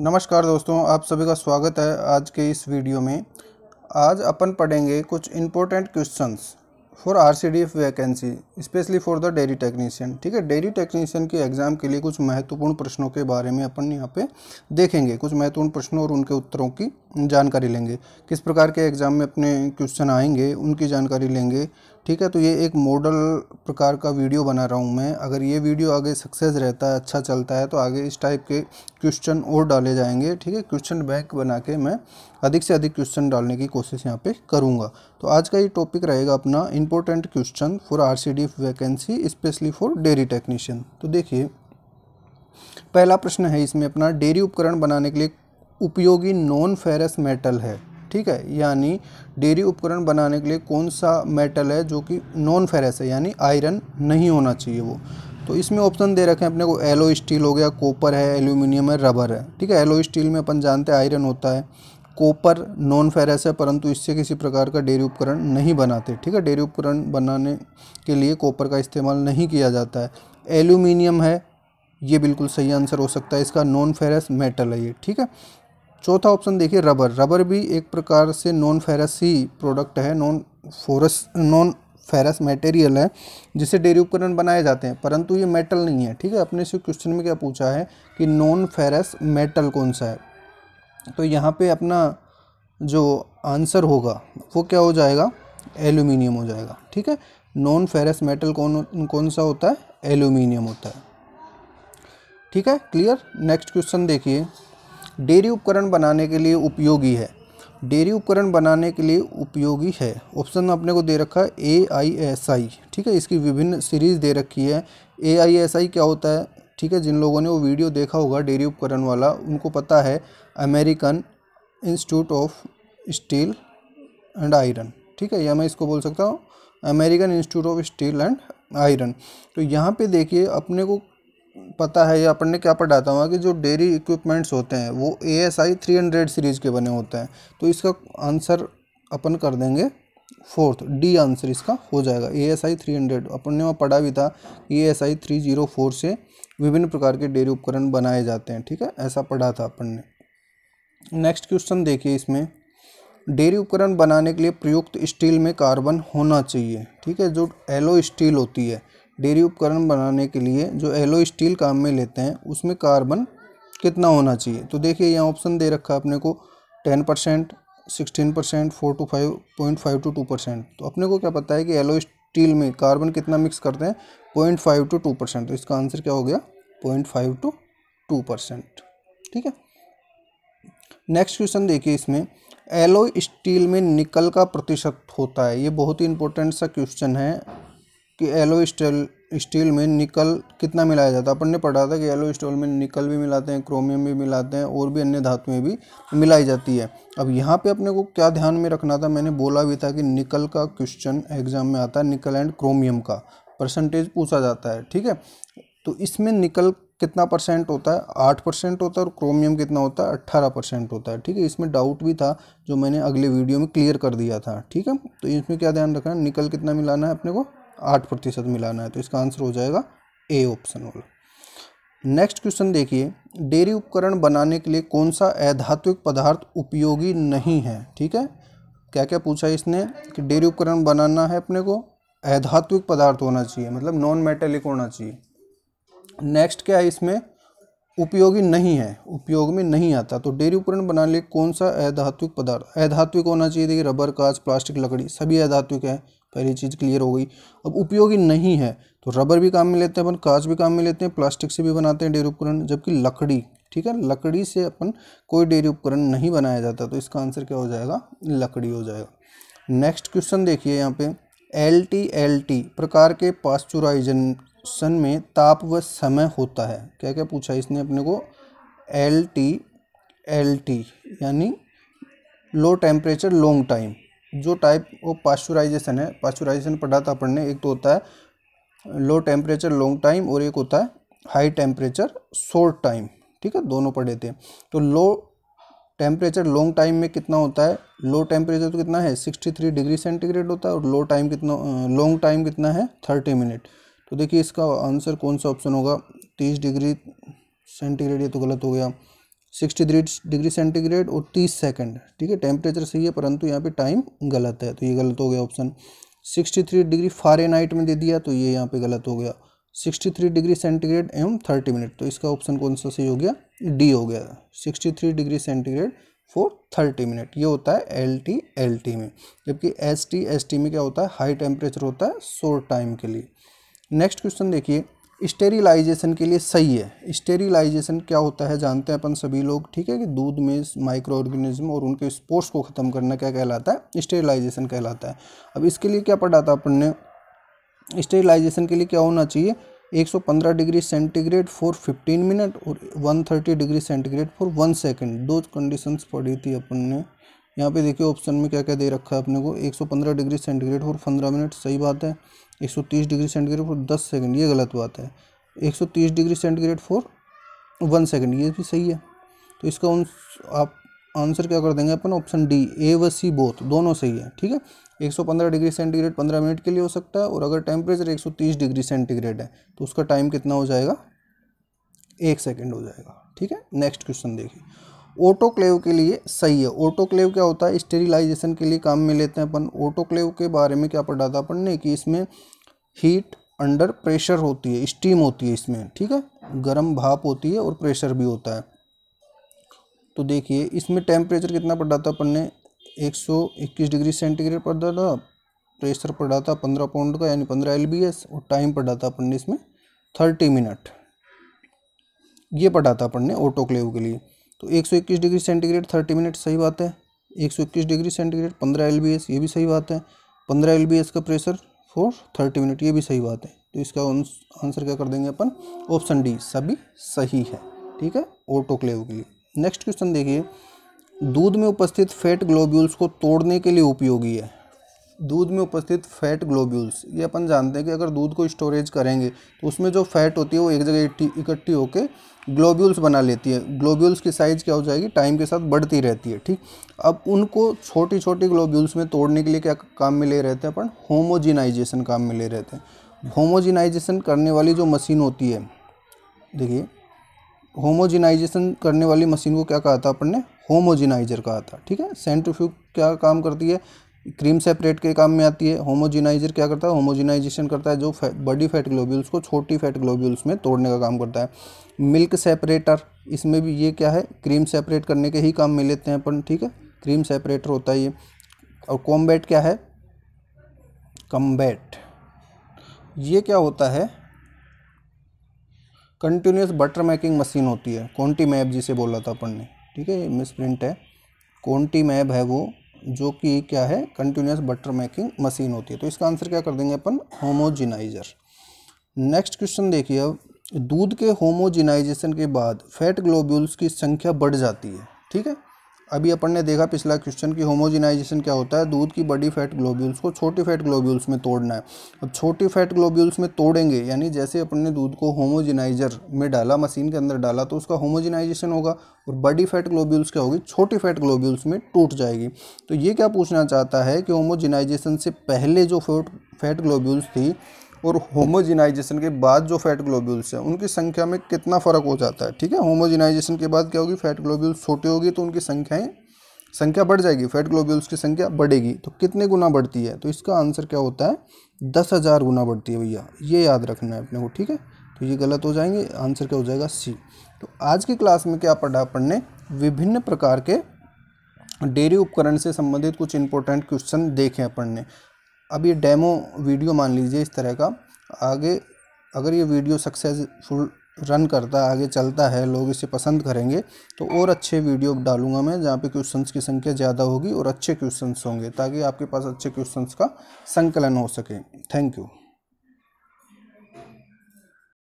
नमस्कार दोस्तों आप सभी का स्वागत है आज के इस वीडियो में आज अपन पढ़ेंगे कुछ important questions for R C D F vacancy specially for the dairy technician ठीक है डेयरी टेक्नीशियन के एग्ज़ाम के लिए कुछ महत्वपूर्ण प्रश्नों के बारे में अपन यहाँ पे देखेंगे कुछ महत्वपूर्ण प्रश्नों और उनके उत्तरों की जानकारी लेंगे किस प्रकार के एग्ज़ाम में अपने क्वेश्चन आएंगे उनकी जानकारी लेंगे ठीक है तो ये एक मॉडल प्रकार का वीडियो बना रहा हूँ मैं अगर ये वीडियो आगे सक्सेस रहता है अच्छा चलता है तो आगे इस टाइप के क्वेश्चन और डाले जाएंगे ठीक है क्वेश्चन बैंक बना के मैं अधिक से अधिक क्वेश्चन डालने की कोशिश यहाँ पे करूँगा तो आज का ये टॉपिक रहेगा अपना important question for R C D vacancy specially for dairy technician तो देखिए पहला प्रश्न है इसमें अपना डेयरी उपकरण बनाने के लिए उपयोगी नॉन फेरस मेटल है ठीक है यानी डेयरी उपकरण बनाने के लिए कौन सा मेटल है जो कि नॉन फेरस है यानी आयरन नहीं होना चाहिए वो तो इसमें ऑप्शन दे रखे हैं अपने को एलो स्टील हो गया कॉपर है एल्यूमिनियम है रबर है ठीक है एलो स्टील में अपन जानते हैं आयरन होता है कॉपर नॉन फेरस है परंतु इससे किसी प्रकार का डेयरी उपकरण नहीं बनाते ठीक है डेयरी उपकरण बनाने के लिए कॉपर का इस्तेमाल नहीं किया जाता है एल्यूमिनियम है ये बिल्कुल सही आंसर हो सकता है इसका नॉन फेरस मेटल है ये ठीक है चौथा ऑप्शन देखिए रबर रबर भी एक प्रकार से नॉन फेरस ही प्रोडक्ट है non ferrous non ferrous material है जिसे डेयरी उपकरण बनाए जाते हैं परंतु ये मेटल नहीं है ठीक है अपने से क्वेश्चन में क्या पूछा है कि नॉन फेरस मेटल कौन सा है तो यहाँ पे अपना जो आंसर होगा वो क्या हो जाएगा एल्यूमिनियम हो जाएगा ठीक है नॉन फेरस मेटल कौन कौन सा होता है एल्यूमिनियम होता है ठीक है क्लियर नेक्स्ट क्वेश्चन देखिए डेयरी उपकरण बनाने के लिए उपयोगी है डेयरी उपकरण बनाने के लिए उपयोगी है ऑप्शन अपने को दे रखा है ए आई एस आई ठीक है इसकी विभिन्न सीरीज़ दे रखी है ए आई एस आई क्या होता है ठीक है जिन लोगों ने वो वीडियो देखा होगा डेयरी उपकरण वाला उनको पता है American Institute of Steel and Iron ठीक है या मैं इसको बोल सकता हूँ American Institute of Steel and Iron तो यहाँ पे देखिए अपने को पता है या अपन ने क्या पढ़ाता हुआ कि जो डेयरी इक्विपमेंट्स होते हैं वो A S I three hundred series के बने होते हैं तो इसका आंसर अपन कर देंगे फोर्थ डी आंसर इसका हो जाएगा A S I three hundred अपन ने वहाँ पढ़ा भी था A S I three zero four से विभिन्न प्रकार के डेयरी उपकरण बनाए जाते हैं ठीक है ऐसा पढ़ा था अपन ने नेक्स्ट क्वेश्चन देखिए इसमें डेयरी उपकरण बनाने के लिए प्रयुक्त स्टील में कार्बन होना चाहिए ठीक है जो एलो स्टील होती है डेयरी उपकरण बनाने के लिए जो एलो स्टील काम में लेते हैं उसमें कार्बन कितना होना चाहिए तो देखिए यहाँ ऑप्शन दे रखा है अपने को ten percent sixteen percent four to five point five to two percent तो अपने को क्या पता है कि एलो स्टील में कार्बन कितना मिक्स करते हैं point five to two percent तो इसका आंसर क्या हो गया point five to two percent ठीक है नेक्स्ट क्वेश्चन देखिए इसमें एलो स्टील में निकल का प्रतिशत होता है ये बहुत ही इंपॉर्टेंट सा क्वेश्चन है कि एलो स्टील स्टील में निकल कितना मिलाया जाता है अपन ने पढ़ा था कि एलो स्टील में निकल भी मिलाते हैं क्रोमियम भी मिलाते हैं और भी अन्य धातुएं भी मिलाई जाती है अब यहाँ पे अपने को क्या ध्यान में रखना था मैंने बोला भी था कि निकल का क्वेश्चन एग्जाम में आता है निकल एंड क्रोमियम का परसेंटेज पूछा जाता है ठीक है तो इसमें निकल कितना परसेंट होता है आठ परसेंट होता है और क्रोमियम कितना होता है अट्ठारह परसेंट होता है ठीक है इसमें डाउट भी था जो मैंने अगले वीडियो में क्लियर कर दिया था ठीक है तो इसमें क्या ध्यान रखना है निकल कितना मिलाना है अपने को आठ प्रतिशत मिलाना है तो इसका आंसर हो जाएगा ए ऑप्शन वाला नेक्स्ट क्वेश्चन देखिए डेयरी उपकरण बनाने के लिए कौन सा अधात्विक पदार्थ उपयोगी नहीं है ठीक है क्या क्या पूछा है इसने कि डेयरी उपकरण बनाना है अपने को अधात्विक पदार्थ होना चाहिए मतलब नॉन मेटेलिक होना चाहिए नेक्स्ट क्या है इसमें उपयोगी नहीं है उपयोग में नहीं आता तो डेयरी उपकरण बनाने लिए कौन सा अधात्विक पदार्थ अधात्विक होना चाहिए देखिए रबर कांच प्लास्टिक लकड़ी सभी अधात्विक है पहली चीज़ क्लियर हो गई अब उपयोगी नहीं है तो रबर भी काम में लेते हैं अपन कांच भी काम में लेते हैं प्लास्टिक से भी बनाते हैं डेयरी उपकरण जबकि लकड़ी ठीक है लकड़ी से अपन कोई डेयरी उपकरण नहीं बनाया जाता तो इसका आंसर क्या हो जाएगा लकड़ी हो जाएगा नेक्स्ट क्वेश्चन देखिए यहाँ पे एल टी एल टी प्रकार के पास्चुराइजेशन में ताप व समय होता है क्या क्या पूछा इसने अपने को एल टी एल टी यानी लो टेम्परेचर लॉन्ग टाइम जो टाइप ऑफ पास्चुराइजेशन है पास्चुराइजेशन पढ़ा था पढ़ने एक तो होता है लो टेम्परेचर लॉन्ग टाइम और एक होता है हाई टेम्परेचर शॉर्ट टाइम ठीक है दोनों पढ़े थे तो लो टेम्परेचर लॉन्ग टाइम में कितना होता है लो टेम्परेचर तो कितना है 63 डिग्री सेंटीग्रेड होता है और लो टाइम कितना लॉन्ग टाइम कितना है 30 मिनट तो देखिए इसका आंसर कौन सा ऑप्शन होगा 30 डिग्री सेंटीग्रेड ये तो गलत हो गया सिक्सटी थ्री डिग्री सेंटीग्रेड और तीस सेकेंड ठीक है टेम्परेचर सही है परंतु यहाँ पे टाइम गलत है तो ये गलत हो गया option sixty three degree Fahrenheit में दे दिया तो ये यहाँ पे गलत हो गया सिक्सटी थ्री डिग्री सेंटीग्रेड एवं थर्टी मिनट तो इसका ऑप्शन कौन सा सही हो गया डी हो गया sixty three degree centigrade for thirty minute ये होता है एल टी एल टी में जबकि एस टी एस टी में क्या होता है हाई टेम्परेचर होता है शॉर्ट टाइम के लिए नेक्स्ट क्वेश्चन देखिए स्टेरिलाइजेशन के लिए सही है स्टेरिलाइजेशन क्या होता है जानते हैं अपन सभी लोग ठीक है कि दूध में माइक्रो ऑर्गेनिज्म और उनके स्पोर्ट्स को ख़त्म करना क्या कहलाता है स्टेरिलाइजेशन कहलाता है अब इसके लिए क्या पढ़ा था अपन ने स्टेरिलाइजेशन के लिए क्या होना चाहिए 115 डिग्री सेंटीग्रेड फॉर 15 मिनट और 130 degree centigrade for one second दो कंडीशंस पढ़ी थी अपन ने यहाँ पे देखिए ऑप्शन में क्या क्या दे रखा है अपने को 115 डिग्री सेंटीग्रेड और 15 मिनट सही बात है 130 डिग्री सेंटीग्रेड फॉर 10 सेकंड ये गलत बात है 130 degree centigrade for one second ये भी सही है तो इसका उन आप आंसर क्या कर देंगे अपन ऑप्शन डी ए व सी बोथ दोनों सही है ठीक है 115 डिग्री सेंटीग्रेड 15 मिनट के लिए हो सकता है और अगर टेम्परेचर 130 डिग्री सेंटीग्रेड है तो उसका टाइम कितना हो जाएगा एक सेकेंड हो जाएगा ठीक है नेक्स्ट क्वेश्चन देखिए ऑटोक्लेव के लिए सही है ऑटोक्लेव क्या होता है स्टेरिलाइजेशन के लिए काम में लेते हैं अपन ऑटोक्लेव के बारे में क्या पढ़ा था अपन ने कि इसमें हीट अंडर प्रेशर होती है स्टीम होती है इसमें ठीक है गर्म भाप होती है और प्रेशर भी होता है तो देखिए इसमें टेम्परेचर कितना पड़ा था अपन ने एक डिग्री सेंटीग्रेड पड़ा था प्रेशर पड़ा था पंद्रह पाउंड का यानी पंद्रह एल और टाइम पड़ा था अपन ने इसमें थर्टी मिनट ये पढ़ा था अपन ने ऑटोक्लेव के लिए तो 121 डिग्री सेंटीग्रेड 30 मिनट सही बात है 121 डिग्री सेंटीग्रेड 15 एल ये भी सही बात है 15 एल का प्रेशर फॉर 30 मिनट ये भी सही बात है तो इसका आंसर क्या कर देंगे अपन ऑप्शन डी सभी सही है ठीक है ऑटोक्लेव के लिए नेक्स्ट क्वेश्चन देखिए दूध में उपस्थित फैट ग्लोब्यूल्स को तोड़ने के लिए उपयोगी है दूध में उपस्थित फैट ग्लोब्यूल्स ये अपन जानते हैं कि अगर दूध को स्टोरेज करेंगे तो उसमें जो फैट होती है वो एक जगह इकट्ठी होकर ग्लोब्यूल्स बना लेती है ग्लोब्यूल्स की साइज़ क्या हो जाएगी टाइम के साथ बढ़ती रहती है ठीक अब उनको छोटी छोटी ग्लोब्यूल्स में तोड़ने के लिए क्या काम में ले रहते हैं अपन होमोजिनाइजेशन काम में ले रहते हैं होमोजिनाइजेशन करने वाली जो मशीन होती है देखिए होमोजिनाइजेशन करने वाली मशीन को क्या कहा था अपन ने होमोजिनाइजर कहा था ठीक है सेंट्रीफ्यूग क्या काम करती है क्रीम सेपरेट के काम में आती है होमोजिनाइजर क्या करता है होमोजिनाइजेशन करता है जो फै, बड़ी फैट ग्लोब्यूल्स को छोटी फैट ग्लोब्यूल्स में तोड़ने का काम करता है मिल्क सेपरेटर इसमें भी ये क्या है क्रीम सेपरेट करने के ही काम में लेते हैं अपन ठीक है क्रीम सेपरेटर होता है ये और कॉम्बैट क्या है कम्बैट ये क्या होता है कंटिन्यूस बटर मेकिंग मशीन होती है कॉन्टी मैप जिसे बोला था अपन ने ठीक है मिस प्रिंट है कॉन्टी मैप है वो जो कि क्या है कंटिन्यूस बटर मेकिंग मशीन होती है तो इसका आंसर क्या कर देंगे अपन होमोजिनाइजर नेक्स्ट क्वेश्चन देखिए अब दूध के होमोजिनाइजेशन के बाद फैट ग्लोब्यूल्स की संख्या बढ़ जाती है ठीक है अभी अपन ने देखा पिछला क्वेश्चन की होमोजिनाइजेशन क्या होता है दूध की बड़ी फैट ग्लोब्यूल्स को छोटी फैट ग्लोब्यूल्स में तोड़ना है अब छोटी फैट ग्लोब्यूल्स में तोड़ेंगे यानी जैसे अपन ने दूध को होमोजिनाइजर में डाला मशीन के अंदर डाला तो उसका होमोजिनाइजेशन होगा और बड़ी फैट ग्लोब्यूल्स क्या होगी छोटी फैट ग्लोब्यूल्स में टूट जाएगी तो ये क्या पूछना चाहता है कि होमोजिनाइजेशन से पहले जो फैट ग्लोब्यूल्स थी और होमोजिनाइजेशन के बाद जो फैट ग्लोब्यूल्स हैं उनकी संख्या में कितना फ़र्क हो जाता है ठीक है होमोजिनाइजेशन के बाद क्या होगी फैट ग्लोब्यूल्स छोटे होगी तो उनकी संख्याएँ संख्या बढ़ जाएगी फैट ग्लोब्यूल्स की संख्या बढ़ेगी तो कितने गुना बढ़ती है तो इसका आंसर क्या होता है दस हज़ार गुना बढ़ती है भैया ये याद रखना है अपने को ठीक है तो ये गलत हो जाएंगे आंसर क्या हो जाएगा सी तो आज की क्लास में क्या पढ़ा पढ़ने विभिन्न प्रकार के डेयरी उपकरण से संबंधित कुछ इंपॉर्टेंट क्वेश्चन देखे अपन ने अब ये डेमो वीडियो मान लीजिए इस तरह का आगे अगर ये वीडियो सक्सेसफुल रन करता है आगे चलता है लोग इसे पसंद करेंगे तो और अच्छे वीडियो डालूंगा मैं जहाँ पे क्वेश्चंस की संख्या ज़्यादा होगी और अच्छे क्वेश्चंस होंगे ताकि आपके पास अच्छे क्वेश्चंस का संकलन हो सके थैंक यू